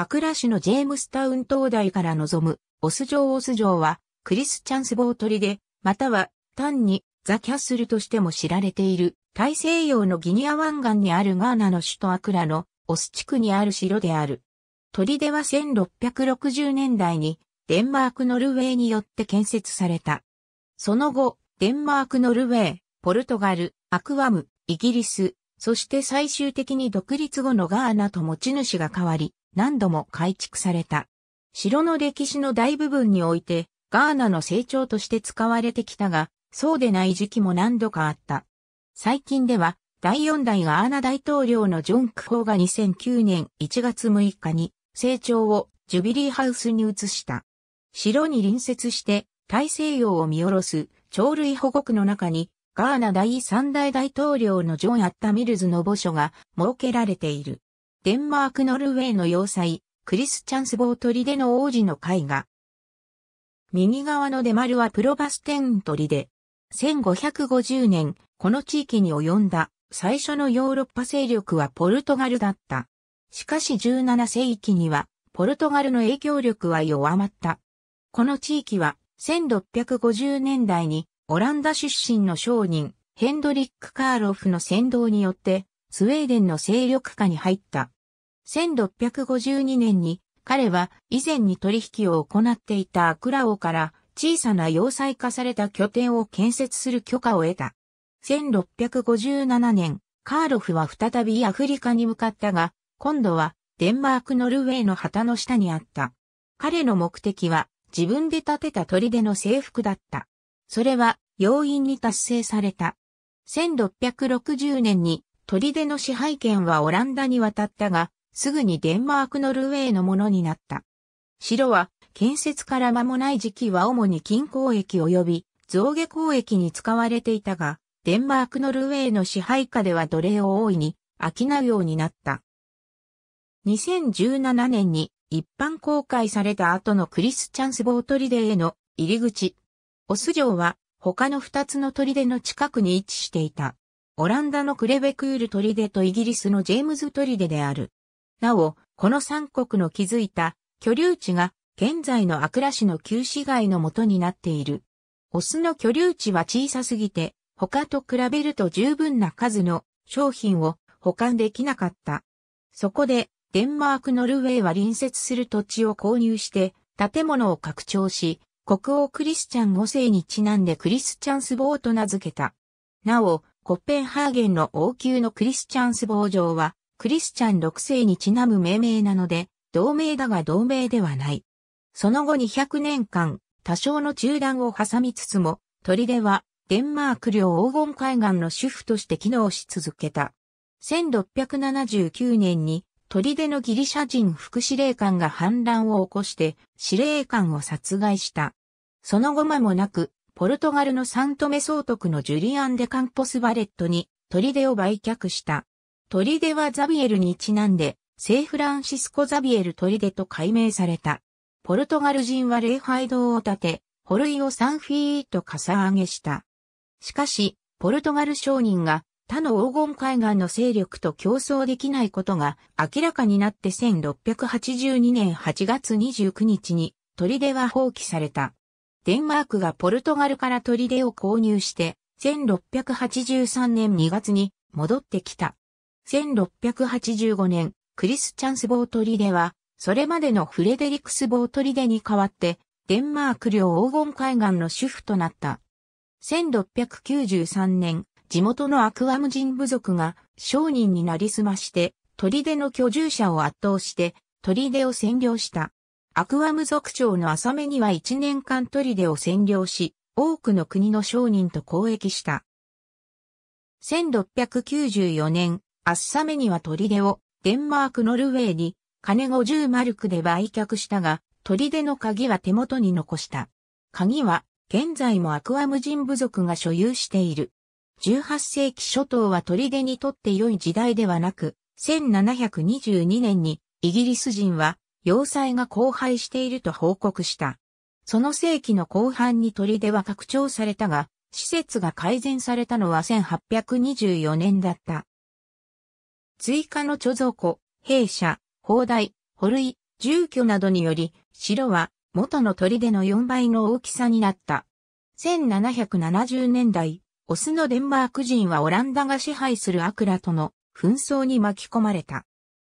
アクラ市のジェームスタウン灯台から望む、オス城オス城は、クリスチャンスボートリで、または、単に、ザ・キャッスルとしても知られている、大西洋のギニア湾岸にあるガーナの首都アクラの、オス地区にある城である。砦は1660年代に、デンマーク・ノルウェーによって建設された。その後、デンマーク・ノルウェー、ポルトガル、アクアム、イギリス、そして最終的に独立後のガーナと持ち主が変わり、何度も改築された。城の歴史の大部分において、ガーナの成長として使われてきたが、そうでない時期も何度かあった。最近では、第4代ガーナ大統領のジョン・クホーが2009年1月6日に、成長をジュビリーハウスに移した。城に隣接して大西洋を見下ろす鳥類保護区の中にガーナ第3代大統領のジョン・アッタ・ミルズの墓所が設けられている。デンマーク・ノルウェーの要塞、クリスチャンスボートリでの王子の絵画。右側の出丸はプロバステントリで、1550年、この地域に及んだ最初のヨーロッパ勢力はポルトガルだった。しかし17世紀には、ポルトガルの影響力は弱まった。この地域は、1650年代に、オランダ出身の商人、ヘンドリック・カーロフの先導によって、スウェーデンの勢力下に入った。1652年に彼は以前に取引を行っていたアクラオから小さな要塞化された拠点を建設する許可を得た。1657年、カーロフは再びアフリカに向かったが、今度はデンマークノルウェーの旗の下にあった。彼の目的は自分で建てた砦の征服だった。それは容易に達成された。1660年に砦の支配権はオランダに渡ったが、すぐにデンマークノルウェーのものになった。城は建設から間もない時期は主に金交易及び象下交易に使われていたが、デンマークノルウェーの支配下では奴隷を大いに飽なうようになった。2017年に一般公開された後のクリスチャンスボートリデーへの入り口。オス城は他の二つの砦の近くに位置していた。オランダのクレベクール砦とイギリスのジェームズ砦である。なお、この三国の築いた居留地が現在のアクラ市の旧市街の元になっている。オスの居留地は小さすぎて、他と比べると十分な数の商品を保管できなかった。そこで、デンマーク・ノルウェーは隣接する土地を購入して、建物を拡張し、国王クリスチャン5世にちなんでクリスチャンスボーと名付けた。なお、コッペンハーゲンの王宮のクリスチャンスボー城は、クリスチャン6世にちなむ命名なので、同盟だが同盟ではない。その後200年間、多少の中断を挟みつつも、砦はデンマーク領黄金海岸の主婦として機能し続けた。1679年に砦のギリシャ人副司令官が反乱を起こして司令官を殺害した。その後間もなく、ポルトガルのサントメ総督のジュリアン・デ・カンポス・バレットに砦を売却した。砦はザビエルにちなんで、セイフランシスコ・ザビエル砦と改名された。ポルトガル人は礼拝堂を建て、ホルイをサンフィーとかさ上げした。しかし、ポルトガル商人が他の黄金海岸の勢力と競争できないことが明らかになって1682年8月29日に砦は放棄された。デンマークがポルトガルから砦を購入して1683年2月に戻ってきた。1685年、クリスチャンスボートリデは、それまでのフレデリクスボートリデに代わって、デンマーク領黄金海岸の主婦となった。1693年、地元のアクアム人部族が商人になりすまして、デの居住者を圧倒して、デを占領した。アクアム族長の浅めには1年間デを占領し、多くの国の商人と交易した。1694年、アッサメには砦をデンマークノルウェーに金50マルクで売却したが、砦の鍵は手元に残した。鍵は現在もアクアム人部族が所有している。18世紀初頭は砦にとって良い時代ではなく、1722年にイギリス人は要塞が荒廃していると報告した。その世紀の後半に砦は拡張されたが、施設が改善されたのは1824年だった。追加の貯蔵庫、弊社、砲台、保井、住居などにより、城は元の砦の4倍の大きさになった。1770年代、オスのデンマーク人はオランダが支配するアクラとの紛争に巻き込まれた。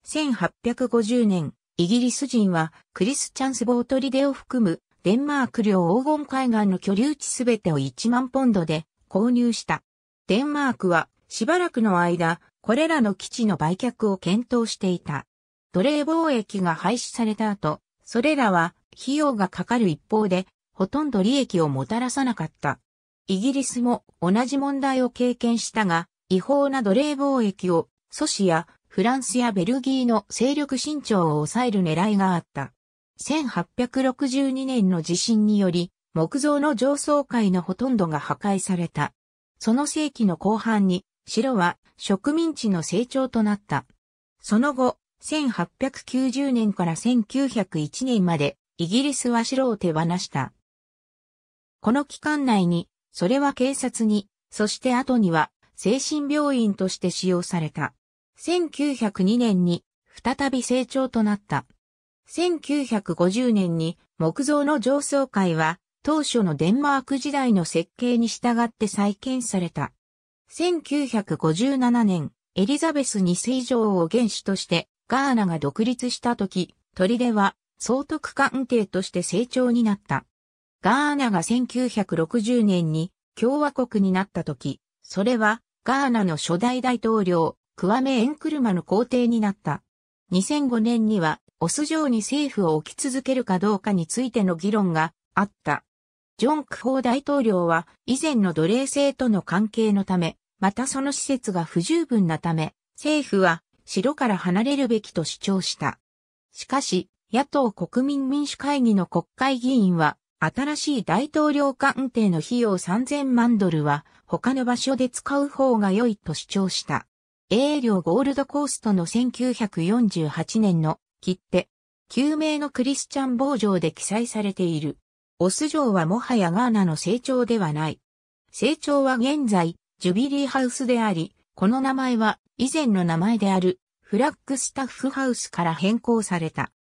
1850年、イギリス人はクリスチャンスボートリデを含むデンマーク領黄金海岸の居留地すべてを1万ポンドで購入した。デンマークはしばらくの間これらの基地の売却を検討していた。奴隷貿易が廃止された後、それらは費用がかかる一方で、ほとんど利益をもたらさなかった。イギリスも同じ問題を経験したが、違法な奴隷貿易を阻止やフランスやベルギーの勢力伸長を抑える狙いがあった。1862年の地震により、木造の上層階のほとんどが破壊された。その世紀の後半に城は植民地の成長となった。その後、1890年から1901年までイギリスは城を手放した。この期間内に、それは警察に、そして後には精神病院として使用された。1902年に再び成長となった。1950年に木造の上層階は当初のデンマーク時代の設計に従って再建された。1957年、エリザベス2世女王を元首として、ガーナが独立した時、デは総督官邸として成長になった。ガーナが1960年に共和国になった時、それはガーナの初代大統領、クワメ・エンクルマの皇帝になった。2005年にはオス城に政府を置き続けるかどうかについての議論があった。ジョン・クホー大統領は以前の奴隷制との関係のため、またその施設が不十分なため、政府は城から離れるべきと主張した。しかし、野党国民民主会議の国会議員は、新しい大統領官邸の費用3000万ドルは他の場所で使う方が良いと主張した。英領ゴールドコーストの1948年の切手、救命のクリスチャン傍上で記載されている。オス城はもはやガーナの成長ではない。成長は現在、ジュビリーハウスであり、この名前は以前の名前であるフラッグスタッフハウスから変更された。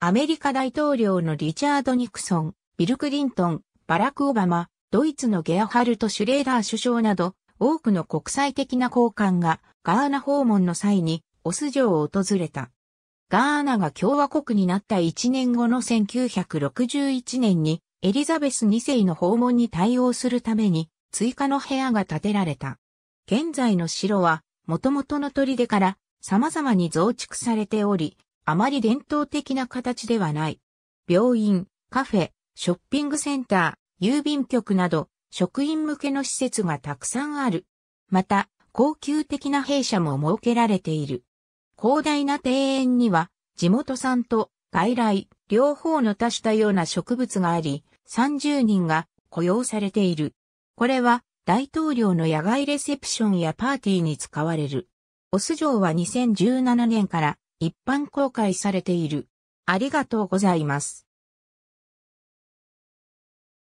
アメリカ大統領のリチャード・ニクソン、ビル・クリントン、バラク・オバマ、ドイツのゲアハルト・シュレーダー首相など、多くの国際的な高官がガーナ訪問の際にオス城を訪れた。ガーナが共和国になった1年後の1961年にエリザベス2世の訪問に対応するために追加の部屋が建てられた。現在の城は、元々の砦から様々に増築されており、あまり伝統的な形ではない。病院、カフェ、ショッピングセンター、郵便局など、職員向けの施設がたくさんある。また、高級的な弊社も設けられている。広大な庭園には、地元産と外来、両方の多種多様な植物があり、30人が雇用されている。これは大統領の野外レセプションやパーティーに使われる。オス城は2017年から一般公開されている。ありがとうございます。